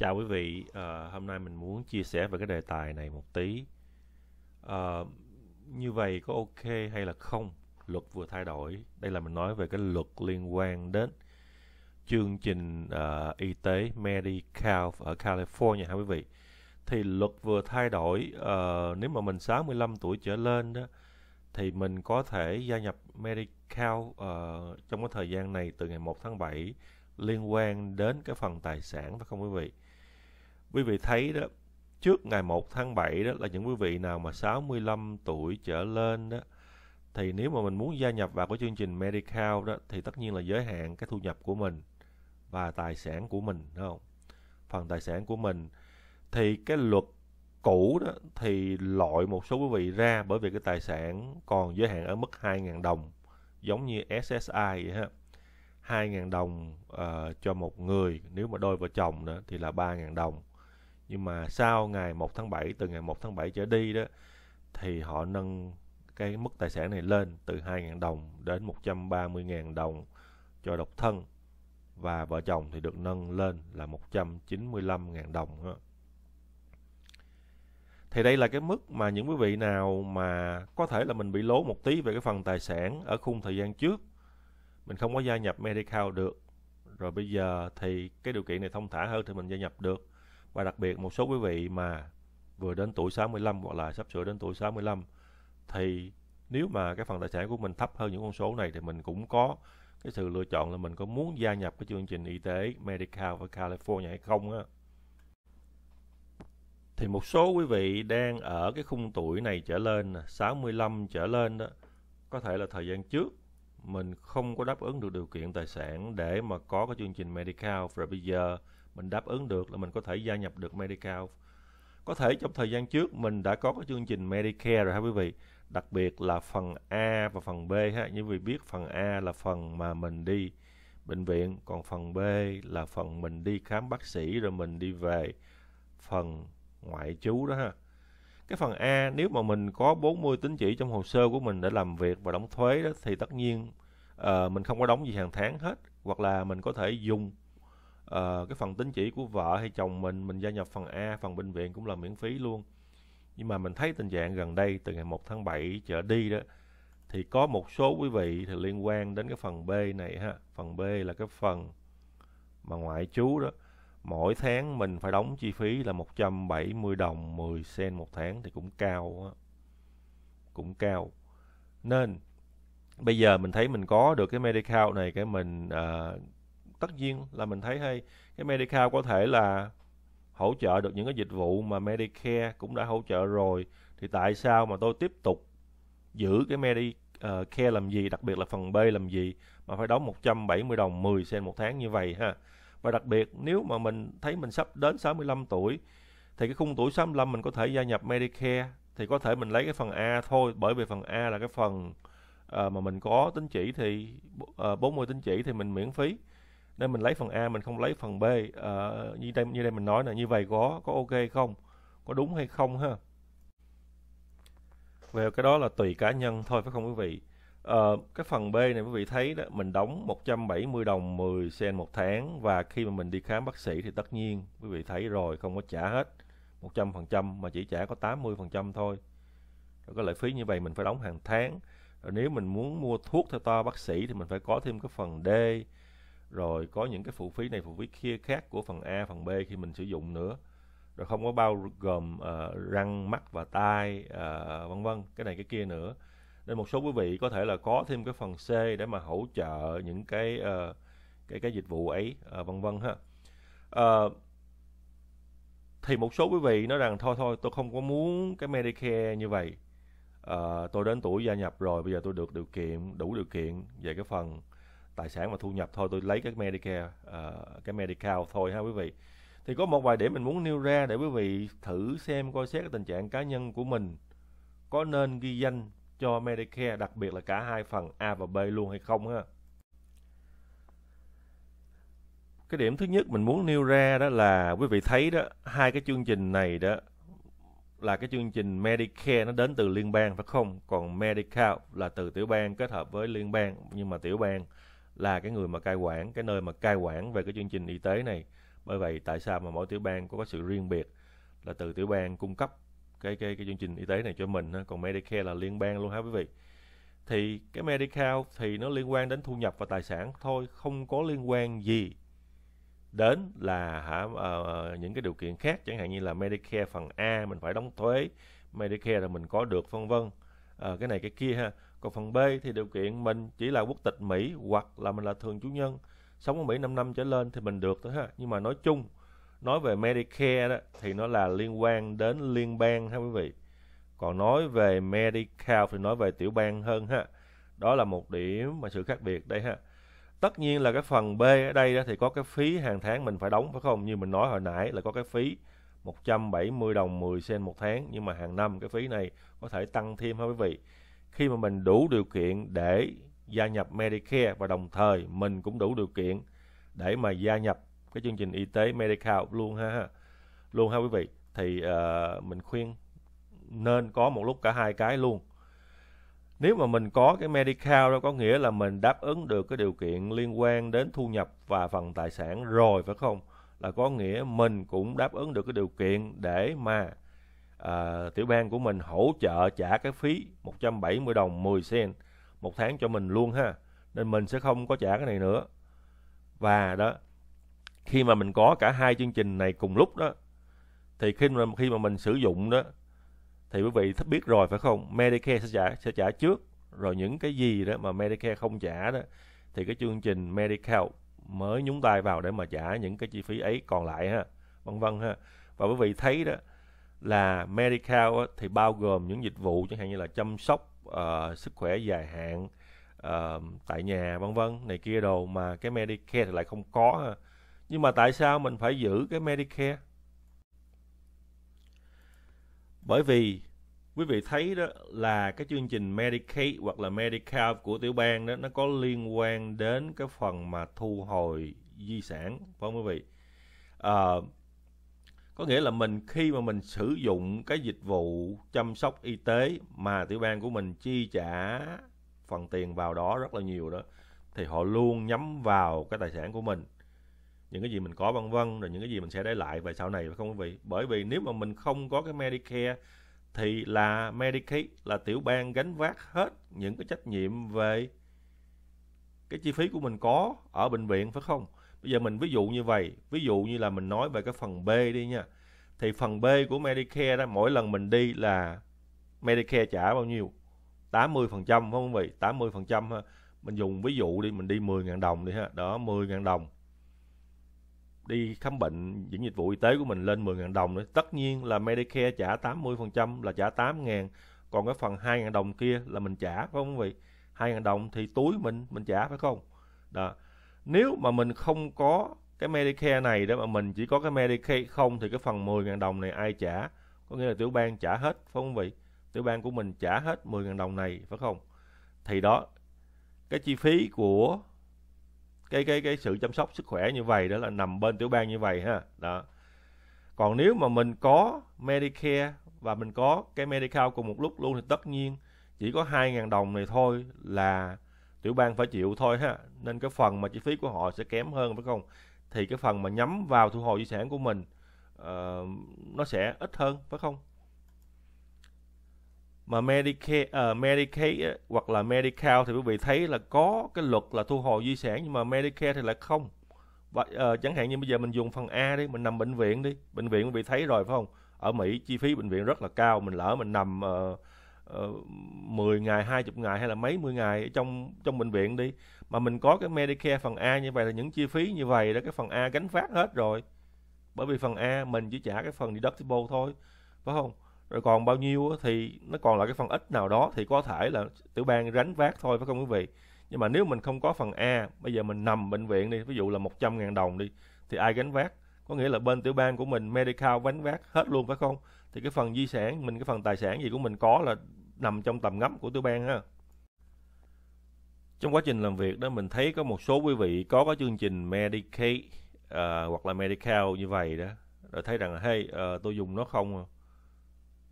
chào quý vị à, hôm nay mình muốn chia sẻ về cái đề tài này một tí à, như vậy có ok hay là không luật vừa thay đổi đây là mình nói về cái luật liên quan đến chương trình uh, y tế Medical ở California ha quý vị thì luật vừa thay đổi uh, nếu mà mình 65 tuổi trở lên đó thì mình có thể gia nhập Medical uh, trong cái thời gian này từ ngày 1 tháng 7 liên quan đến cái phần tài sản phải không quý vị quý vị thấy đó trước ngày 1 tháng 7 đó là những quý vị nào mà 65 tuổi trở lên đó thì nếu mà mình muốn gia nhập vào cái chương trình Medical đó thì tất nhiên là giới hạn cái thu nhập của mình và tài sản của mình đúng không? Phần tài sản của mình thì cái luật cũ đó thì loại một số quý vị ra bởi vì cái tài sản còn giới hạn ở mức 2.000 đồng giống như SSI vậy ha. 2.000 đồng uh, cho một người nếu mà đôi vợ chồng nữa thì là 3.000 đồng nhưng mà sau ngày 1 tháng 7 từ ngày 1 tháng 7 trở đi đó thì họ nâng cái mức tài sản này lên từ 2.000 đồng đến 130.000 đồng cho độc thân và vợ chồng thì được nâng lên là 195.000 đồng đó. Thì đây là cái mức mà những quý vị nào mà có thể là mình bị lố một tí về cái phần tài sản ở khung thời gian trước. Mình không có gia nhập Medical được. Rồi bây giờ thì cái điều kiện này thông thả hơn thì mình gia nhập được và đặc biệt một số quý vị mà vừa đến tuổi 65 hoặc là sắp sửa đến tuổi 65 thì nếu mà cái phần tài sản của mình thấp hơn những con số này thì mình cũng có cái sự lựa chọn là mình có muốn gia nhập cái chương trình y tế Medical ở California hay không á thì một số quý vị đang ở cái khung tuổi này trở lên 65 trở lên đó có thể là thời gian trước mình không có đáp ứng được điều kiện tài sản để mà có cái chương trình Medical và bây giờ mình đáp ứng được là mình có thể gia nhập được Medical có thể trong thời gian trước mình đã có cái chương trình Medicare rồi ha quý vị đặc biệt là phần A và phần B ha như vị biết phần A là phần mà mình đi bệnh viện còn phần B là phần mình đi khám bác sĩ rồi mình đi về phần ngoại trú đó ha cái phần A nếu mà mình có 40 tín chỉ trong hồ sơ của mình để làm việc và đóng thuế đó thì tất nhiên uh, mình không có đóng gì hàng tháng hết hoặc là mình có thể dùng uh, cái phần tính chỉ của vợ hay chồng mình mình gia nhập phần A phần bệnh viện cũng là miễn phí luôn nhưng mà mình thấy tình trạng gần đây từ ngày 1 tháng 7 trở đi đó thì có một số quý vị thì liên quan đến cái phần B này ha phần B là cái phần mà ngoại chú đó mỗi tháng mình phải đóng chi phí là 170 đồng 10 sen một tháng thì cũng cao đó. cũng cao nên bây giờ mình thấy mình có được cái medical này cái mình uh, tất nhiên là mình thấy hay cái Medicare có thể là hỗ trợ được những cái dịch vụ mà Medicare cũng đã hỗ trợ rồi thì tại sao mà tôi tiếp tục giữ cái Medicare làm gì đặc biệt là phần B làm gì mà phải đóng 170 đồng 10 sen một tháng như vậy ha và đặc biệt nếu mà mình thấy mình sắp đến 65 tuổi thì cái khung tuổi 65 mình có thể gia nhập Medicare thì có thể mình lấy cái phần A thôi bởi vì phần A là cái phần uh, mà mình có tính chỉ thì uh, 40 tính chỉ thì mình miễn phí nên mình lấy phần A mình không lấy phần B à, như đây như đây mình nói là như vậy có có ok không có đúng hay không ha về cái đó là tùy cá nhân thôi phải không quý vị à, cái phần B này quý vị thấy đó mình đóng 170 đồng 10 sen một tháng và khi mà mình đi khám bác sĩ thì tất nhiên quý vị thấy rồi không có trả hết 100% mà chỉ trả có 80% thôi rồi cái lệ phí như vậy mình phải đóng hàng tháng rồi nếu mình muốn mua thuốc theo to bác sĩ thì mình phải có thêm cái phần D rồi có những cái phụ phí này phụ phí kia khác của phần A phần B khi mình sử dụng nữa rồi không có bao gồm uh, răng mắt và tai uh, vân vân cái này cái kia nữa nên một số quý vị có thể là có thêm cái phần C để mà hỗ trợ những cái uh, cái cái dịch vụ ấy uh, vân vân ha uh, thì một số quý vị nói rằng thôi thôi tôi không có muốn cái Medicare như vậy uh, tôi đến tuổi gia nhập rồi bây giờ tôi được điều kiện đủ điều kiện về cái phần tài sản và thu nhập thôi tôi lấy cái Medicare uh, cái Medicare thôi ha quý vị thì có một vài điểm mình muốn nêu ra để quý vị thử xem coi xét cái tình trạng cá nhân của mình có nên ghi danh cho Medicare đặc biệt là cả hai phần A và B luôn hay không ha cái điểm thứ nhất mình muốn nêu ra đó là quý vị thấy đó hai cái chương trình này đó là cái chương trình Medicare nó đến từ liên bang phải không còn Medicare là từ tiểu bang kết hợp với liên bang nhưng mà tiểu bang là cái người mà cai quản cái nơi mà cai quản về cái chương trình y tế này bởi vậy tại sao mà mỗi tiểu bang có, có sự riêng biệt là từ tiểu bang cung cấp cái cái cái chương trình y tế này cho mình còn Medicare là liên bang luôn ha quý vị thì cái Medicare thì nó liên quan đến thu nhập và tài sản thôi không có liên quan gì đến là hả uh, những cái điều kiện khác chẳng hạn như là Medicare phần A mình phải đóng thuế Medicare là mình có được vân vân uh, cái này cái kia ha còn phần B thì điều kiện mình chỉ là quốc tịch Mỹ hoặc là mình là thường chủ nhân, sống ở Mỹ 5 năm trở lên thì mình được thôi ha. Nhưng mà nói chung, nói về Medicare đó thì nó là liên quan đến liên bang ha quý vị. Còn nói về Medical thì nói về tiểu bang hơn ha. Đó là một điểm mà sự khác biệt đây ha. Tất nhiên là cái phần B ở đây đó thì có cái phí hàng tháng mình phải đóng phải không? Như mình nói hồi nãy là có cái phí 170 đồng 10 sen một tháng nhưng mà hàng năm cái phí này có thể tăng thêm ha quý vị khi mà mình đủ điều kiện để gia nhập Medicare và đồng thời mình cũng đủ điều kiện để mà gia nhập cái chương trình y tế Medicare luôn ha luôn ha quý vị thì uh, mình khuyên nên có một lúc cả hai cái luôn nếu mà mình có cái Medicare đó có nghĩa là mình đáp ứng được cái điều kiện liên quan đến thu nhập và phần tài sản rồi phải không là có nghĩa mình cũng đáp ứng được cái điều kiện để mà à, tiểu bang của mình hỗ trợ trả cái phí 170 đồng 10 sen một tháng cho mình luôn ha nên mình sẽ không có trả cái này nữa và đó khi mà mình có cả hai chương trình này cùng lúc đó thì khi mà khi mà mình sử dụng đó thì quý vị biết rồi phải không Medicare sẽ trả sẽ trả trước rồi những cái gì đó mà Medicare không trả đó thì cái chương trình Medical mới nhúng tay vào để mà trả những cái chi phí ấy còn lại ha vân vân ha và quý vị thấy đó là medical thì bao gồm những dịch vụ chẳng hạn như là chăm sóc uh, sức khỏe dài hạn uh, tại nhà vân vân này kia đồ mà cái medicare thì lại không có ha. nhưng mà tại sao mình phải giữ cái medicare bởi vì quý vị thấy đó là cái chương trình Medicaid hoặc là Medical của tiểu bang đó nó có liên quan đến cái phần mà thu hồi di sản phải không quý vị à, có nghĩa là mình khi mà mình sử dụng cái dịch vụ chăm sóc y tế mà tiểu bang của mình chi trả phần tiền vào đó rất là nhiều đó thì họ luôn nhắm vào cái tài sản của mình những cái gì mình có vân vân rồi những cái gì mình sẽ để lại về sau này phải không quý vị bởi vì nếu mà mình không có cái Medicare thì là Medicaid là tiểu bang gánh vác hết những cái trách nhiệm về cái chi phí của mình có ở bệnh viện phải không Bây giờ mình ví dụ như vậy, ví dụ như là mình nói về cái phần B đi nha. Thì phần B của Medicare đó mỗi lần mình đi là Medicare trả bao nhiêu? 80% phải không quý vị? 80% ha. Mình dùng ví dụ đi, mình đi 10.000 đồng đi ha. Đó 10.000 đồng. Đi khám bệnh những dịch vụ y tế của mình lên 10.000 đồng nữa. Tất nhiên là Medicare trả 80% là trả 8.000, còn cái phần 2.000 đồng kia là mình trả phải không quý vị? 2.000 đồng thì túi mình mình trả phải không? Đó nếu mà mình không có cái Medicare này đó mà mình chỉ có cái Medicare không thì cái phần 10.000 đồng này ai trả có nghĩa là tiểu bang trả hết phải không vị tiểu bang của mình trả hết 10.000 đồng này phải không thì đó cái chi phí của cái cái cái sự chăm sóc sức khỏe như vậy đó là nằm bên tiểu bang như vậy ha đó còn nếu mà mình có Medicare và mình có cái Medicaid cùng một lúc luôn thì tất nhiên chỉ có 2.000 đồng này thôi là tiểu bang phải chịu thôi ha nên cái phần mà chi phí của họ sẽ kém hơn phải không thì cái phần mà nhắm vào thu hồi di sản của mình uh, nó sẽ ít hơn phải không mà Medicare, uh, ờ, Medicare hoặc là Medical thì quý vị thấy là có cái luật là thu hồi di sản nhưng mà Medicare thì lại không và, uh, ờ, chẳng hạn như bây giờ mình dùng phần A đi mình nằm bệnh viện đi bệnh viện quý vị thấy rồi phải không ở Mỹ chi phí bệnh viện rất là cao mình lỡ mình nằm uh, uh, ờ, 10 ngày, 20 ngày hay là mấy mươi ngày trong trong bệnh viện đi mà mình có cái Medicare phần A như vậy là những chi phí như vậy đó cái phần A gánh phát hết rồi. Bởi vì phần A mình chỉ trả cái phần deductible thôi, phải không? Rồi còn bao nhiêu thì nó còn là cái phần ít nào đó thì có thể là tiểu bang gánh vác thôi phải không quý vị? Nhưng mà nếu mình không có phần A, bây giờ mình nằm bệnh viện đi, ví dụ là 100 ngàn đồng đi thì ai gánh vác? Có nghĩa là bên tiểu bang của mình Medicare gánh vác hết luôn phải không? thì cái phần di sản mình cái phần tài sản gì của mình có là nằm trong tầm ngắm của tiểu bang ha. Trong quá trình làm việc đó mình thấy có một số quý vị có cái chương trình Medicaid uh, hoặc là Medical như vậy đó. Rồi thấy rằng hey uh, tôi dùng nó không à.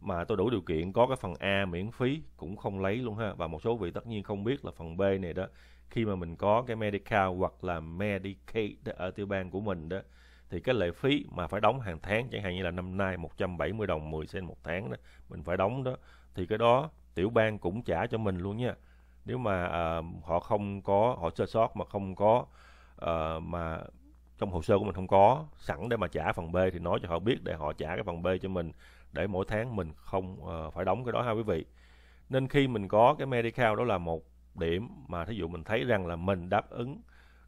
mà tôi đủ điều kiện có cái phần A miễn phí cũng không lấy luôn ha. Và một số vị tất nhiên không biết là phần B này đó khi mà mình có cái Medical hoặc là Medicaid ở tiểu bang của mình đó thì cái lệ phí mà phải đóng hàng tháng chẳng hạn như là năm nay 170 đồng 10 cent một tháng đó mình phải đóng đó thì cái đó tiểu bang cũng trả cho mình luôn nha nếu mà à, họ không có họ sơ sót mà không có à, mà trong hồ sơ của mình không có sẵn để mà trả phần B thì nói cho họ biết để họ trả cái phần B cho mình để mỗi tháng mình không à, phải đóng cái đó ha quý vị nên khi mình có cái medical đó là một điểm mà thí dụ mình thấy rằng là mình đáp ứng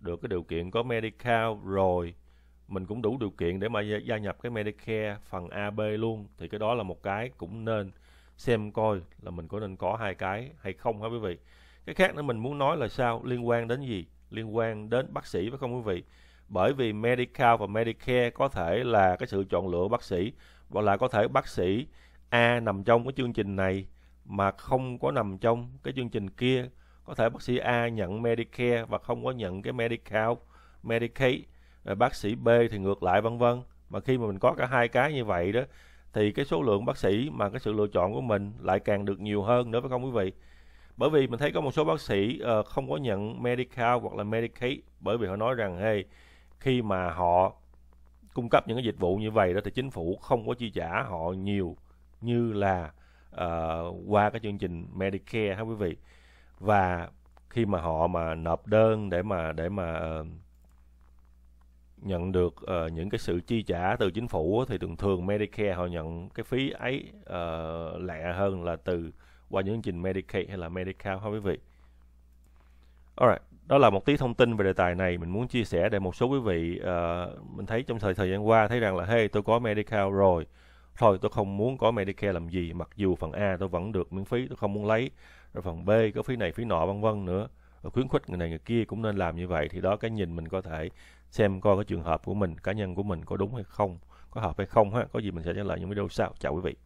được cái điều kiện có medical rồi mình cũng đủ điều kiện để mà gia nhập cái Medicare phần AB luôn thì cái đó là một cái cũng nên xem coi là mình có nên có hai cái hay không hả quý vị cái khác nữa mình muốn nói là sao liên quan đến gì liên quan đến bác sĩ phải không quý vị bởi vì Medical và Medicare có thể là cái sự chọn lựa bác sĩ hoặc là có thể bác sĩ A nằm trong cái chương trình này mà không có nằm trong cái chương trình kia có thể bác sĩ A nhận Medicare và không có nhận cái Medical Medicaid rồi bác sĩ B thì ngược lại vân vân mà khi mà mình có cả hai cái như vậy đó thì cái số lượng bác sĩ mà cái sự lựa chọn của mình lại càng được nhiều hơn nữa phải không quý vị bởi vì mình thấy có một số bác sĩ uh, không có nhận Medicare hoặc là medicaid bởi vì họ nói rằng hey khi mà họ cung cấp những cái dịch vụ như vậy đó thì chính phủ không có chi trả họ nhiều như là uh, qua cái chương trình Medicare ha quý vị và khi mà họ mà nộp đơn để mà để mà uh, nhận được uh, những cái sự chi trả từ chính phủ thì thường thường Medicare họ nhận cái phí ấy uh, lẹ hơn là từ qua những trình Medicaid hay là Medicare ha quý vị. Alright, đó là một tí thông tin về đề tài này mình muốn chia sẻ để một số quý vị uh, mình thấy trong thời thời gian qua thấy rằng là hey tôi có Medicare rồi thôi tôi không muốn có Medicare làm gì mặc dù phần A tôi vẫn được miễn phí tôi không muốn lấy rồi phần B có phí này phí nọ vân vân nữa khuyến khích người này người kia cũng nên làm như vậy thì đó cái nhìn mình có thể xem coi cái trường hợp của mình cá nhân của mình có đúng hay không có hợp hay không ha có gì mình sẽ trả lời những video sau chào quý vị